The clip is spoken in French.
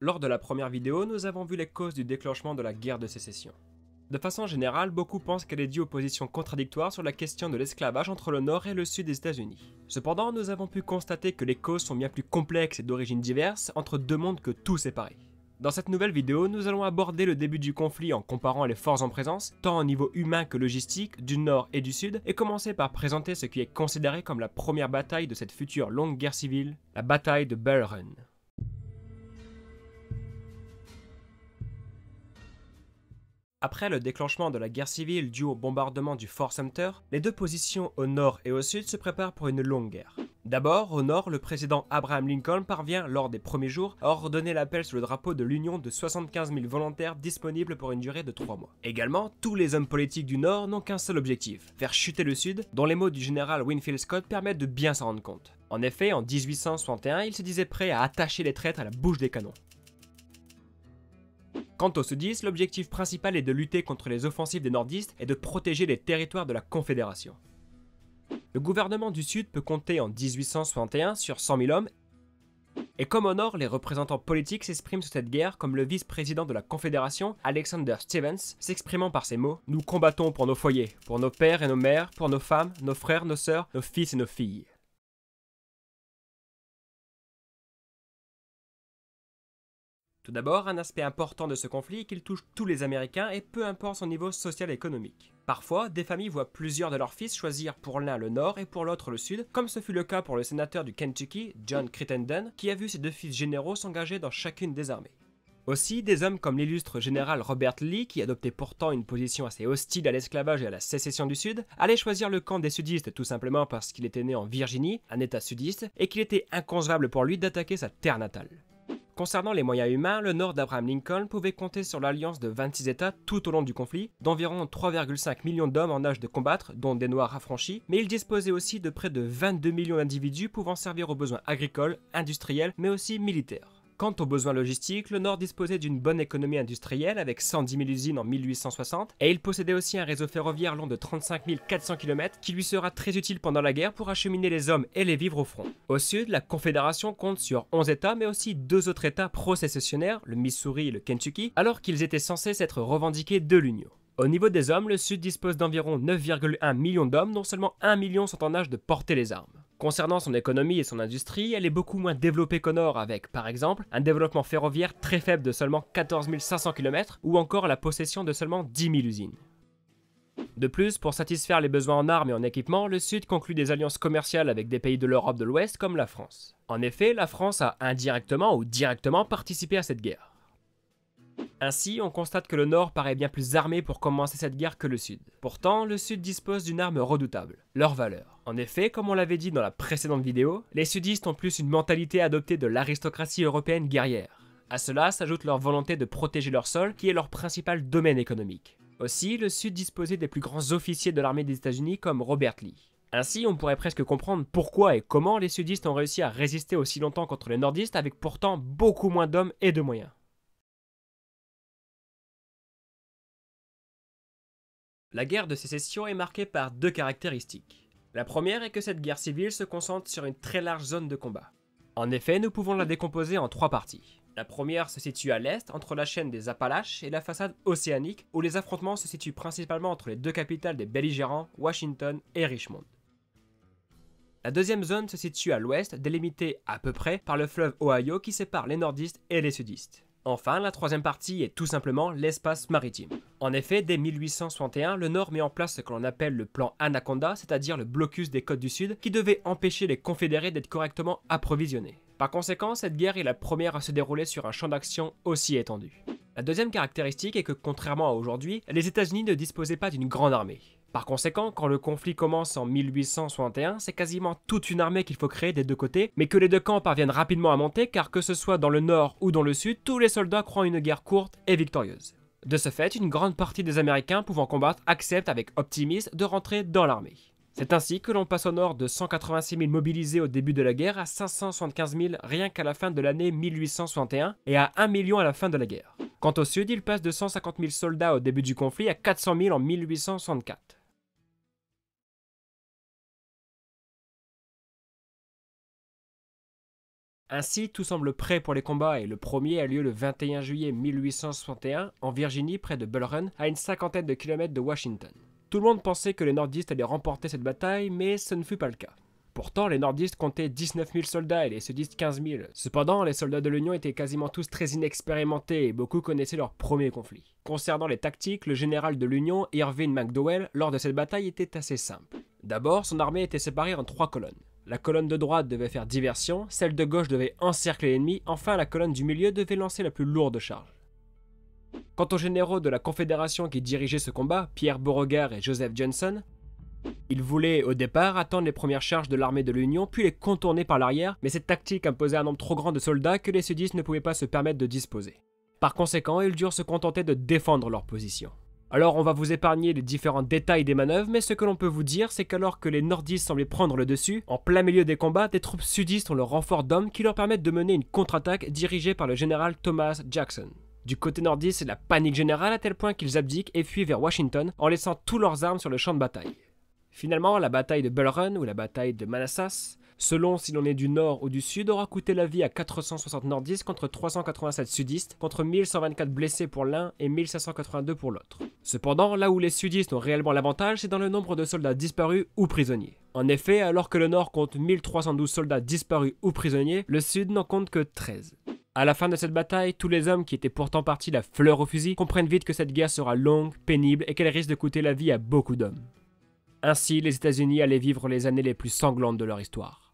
Lors de la première vidéo, nous avons vu les causes du déclenchement de la guerre de sécession. De façon générale, beaucoup pensent qu'elle est due aux positions contradictoires sur la question de l'esclavage entre le nord et le sud des États-Unis. Cependant, nous avons pu constater que les causes sont bien plus complexes et d'origines diverses entre deux mondes que tout séparés. Dans cette nouvelle vidéo, nous allons aborder le début du conflit en comparant les forces en présence, tant au niveau humain que logistique, du nord et du sud, et commencer par présenter ce qui est considéré comme la première bataille de cette future longue guerre civile, la bataille de Bull Run. Après le déclenchement de la guerre civile due au bombardement du Fort Sumter, les deux positions au nord et au sud se préparent pour une longue guerre. D'abord, au nord, le président Abraham Lincoln parvient, lors des premiers jours, à ordonner l'appel sur le drapeau de l'Union de 75 000 volontaires disponibles pour une durée de 3 mois. Également, tous les hommes politiques du nord n'ont qu'un seul objectif, faire chuter le sud, dont les mots du général Winfield Scott permettent de bien s'en rendre compte. En effet, en 1861, il se disait prêt à attacher les traîtres à la bouche des canons. Quant au Sud, l'objectif principal est de lutter contre les offensives des nordistes et de protéger les territoires de la Confédération. Le gouvernement du Sud peut compter en 1861 sur 100 000 hommes, et comme au Nord, les représentants politiques s'expriment sur cette guerre comme le vice-président de la Confédération, Alexander Stevens, s'exprimant par ces mots « Nous combattons pour nos foyers, pour nos pères et nos mères, pour nos femmes, nos frères, nos sœurs, nos fils et nos filles ». Tout d'abord, un aspect important de ce conflit est qu'il touche tous les Américains et peu importe son niveau social et économique. Parfois, des familles voient plusieurs de leurs fils choisir pour l'un le nord et pour l'autre le sud, comme ce fut le cas pour le sénateur du Kentucky, John Crittenden, qui a vu ses deux fils généraux s'engager dans chacune des armées. Aussi, des hommes comme l'illustre général Robert Lee, qui adoptait pourtant une position assez hostile à l'esclavage et à la sécession du Sud, allait choisir le camp des sudistes tout simplement parce qu'il était né en Virginie, un état sudiste, et qu'il était inconcevable pour lui d'attaquer sa terre natale. Concernant les moyens humains, le nord d'Abraham Lincoln pouvait compter sur l'alliance de 26 États tout au long du conflit, d'environ 3,5 millions d'hommes en âge de combattre, dont des Noirs affranchis, mais il disposait aussi de près de 22 millions d'individus pouvant servir aux besoins agricoles, industriels, mais aussi militaires. Quant aux besoins logistiques, le Nord disposait d'une bonne économie industrielle avec 110 000 usines en 1860 et il possédait aussi un réseau ferroviaire long de 35 400 km qui lui sera très utile pendant la guerre pour acheminer les hommes et les vivres au front. Au sud, la Confédération compte sur 11 États mais aussi deux autres États processionnaires, le Missouri et le Kentucky, alors qu'ils étaient censés s'être revendiqués de l'Union. Au niveau des hommes, le Sud dispose d'environ 9,1 millions d'hommes, dont seulement 1 million sont en âge de porter les armes. Concernant son économie et son industrie, elle est beaucoup moins développée qu'au nord avec, par exemple, un développement ferroviaire très faible de seulement 14 500 km ou encore la possession de seulement 10 000 usines. De plus, pour satisfaire les besoins en armes et en équipement, le Sud conclut des alliances commerciales avec des pays de l'Europe de l'Ouest comme la France. En effet, la France a indirectement ou directement participé à cette guerre. Ainsi, on constate que le Nord paraît bien plus armé pour commencer cette guerre que le Sud. Pourtant, le Sud dispose d'une arme redoutable, leur valeur. En effet, comme on l'avait dit dans la précédente vidéo, les sudistes ont plus une mentalité adoptée de l'aristocratie européenne guerrière. À cela s'ajoute leur volonté de protéger leur sol, qui est leur principal domaine économique. Aussi, le Sud disposait des plus grands officiers de l'armée des États-Unis comme Robert Lee. Ainsi, on pourrait presque comprendre pourquoi et comment les sudistes ont réussi à résister aussi longtemps contre les nordistes avec pourtant beaucoup moins d'hommes et de moyens. La guerre de sécession est marquée par deux caractéristiques. La première est que cette guerre civile se concentre sur une très large zone de combat. En effet, nous pouvons la décomposer en trois parties. La première se situe à l'est, entre la chaîne des Appalaches et la façade océanique, où les affrontements se situent principalement entre les deux capitales des belligérants, Washington et Richmond. La deuxième zone se situe à l'ouest, délimitée à peu près par le fleuve Ohio qui sépare les nordistes et les sudistes. Enfin, la troisième partie est tout simplement l'espace maritime. En effet, dès 1861, le Nord met en place ce que l'on appelle le plan Anaconda, c'est-à-dire le blocus des côtes du Sud, qui devait empêcher les confédérés d'être correctement approvisionnés. Par conséquent, cette guerre est la première à se dérouler sur un champ d'action aussi étendu. La deuxième caractéristique est que, contrairement à aujourd'hui, les États-Unis ne disposaient pas d'une grande armée. Par conséquent, quand le conflit commence en 1861, c'est quasiment toute une armée qu'il faut créer des deux côtés, mais que les deux camps parviennent rapidement à monter car que ce soit dans le nord ou dans le sud, tous les soldats croient une guerre courte et victorieuse. De ce fait, une grande partie des Américains pouvant combattre acceptent avec optimisme de rentrer dans l'armée. C'est ainsi que l'on passe au nord de 186 000 mobilisés au début de la guerre à 575 000 rien qu'à la fin de l'année 1861 et à 1 million à la fin de la guerre. Quant au sud, il passe de 150 000 soldats au début du conflit à 400 000 en 1864. Ainsi, tout semble prêt pour les combats et le premier a lieu le 21 juillet 1861 en Virginie près de Bull Run à une cinquantaine de kilomètres de Washington. Tout le monde pensait que les nordistes allaient remporter cette bataille, mais ce ne fut pas le cas. Pourtant, les nordistes comptaient 19 000 soldats et les sudistes 15 000. Cependant, les soldats de l'Union étaient quasiment tous très inexpérimentés et beaucoup connaissaient leur premier conflit. Concernant les tactiques, le général de l'Union, Irvin McDowell, lors de cette bataille était assez simple. D'abord, son armée était séparée en trois colonnes. La colonne de droite devait faire diversion, celle de gauche devait encercler l'ennemi, enfin la colonne du milieu devait lancer la plus lourde charge. Quant aux généraux de la Confédération qui dirigeaient ce combat, Pierre Beauregard et Joseph Johnson, ils voulaient au départ attendre les premières charges de l'armée de l'Union puis les contourner par l'arrière, mais cette tactique imposait un nombre trop grand de soldats que les sudistes ne pouvaient pas se permettre de disposer. Par conséquent, ils durent se contenter de défendre leur position. Alors on va vous épargner les différents détails des manœuvres, mais ce que l'on peut vous dire, c'est qu'alors que les nordistes semblaient prendre le dessus, en plein milieu des combats, des troupes sudistes ont le renfort d'hommes qui leur permettent de mener une contre-attaque dirigée par le général Thomas Jackson. Du côté nordiste, c'est la panique générale à tel point qu'ils abdiquent et fuient vers Washington en laissant tous leurs armes sur le champ de bataille. Finalement, la bataille de Bull Run ou la bataille de Manassas selon si l'on est du nord ou du sud, aura coûté la vie à 460 nordistes contre 387 sudistes, contre 1124 blessés pour l'un et 1582 pour l'autre. Cependant, là où les sudistes ont réellement l'avantage, c'est dans le nombre de soldats disparus ou prisonniers. En effet, alors que le nord compte 1312 soldats disparus ou prisonniers, le sud n'en compte que 13. À la fin de cette bataille, tous les hommes qui étaient pourtant partis la fleur au fusil comprennent vite que cette guerre sera longue, pénible et qu'elle risque de coûter la vie à beaucoup d'hommes. Ainsi, les États-Unis allaient vivre les années les plus sanglantes de leur histoire.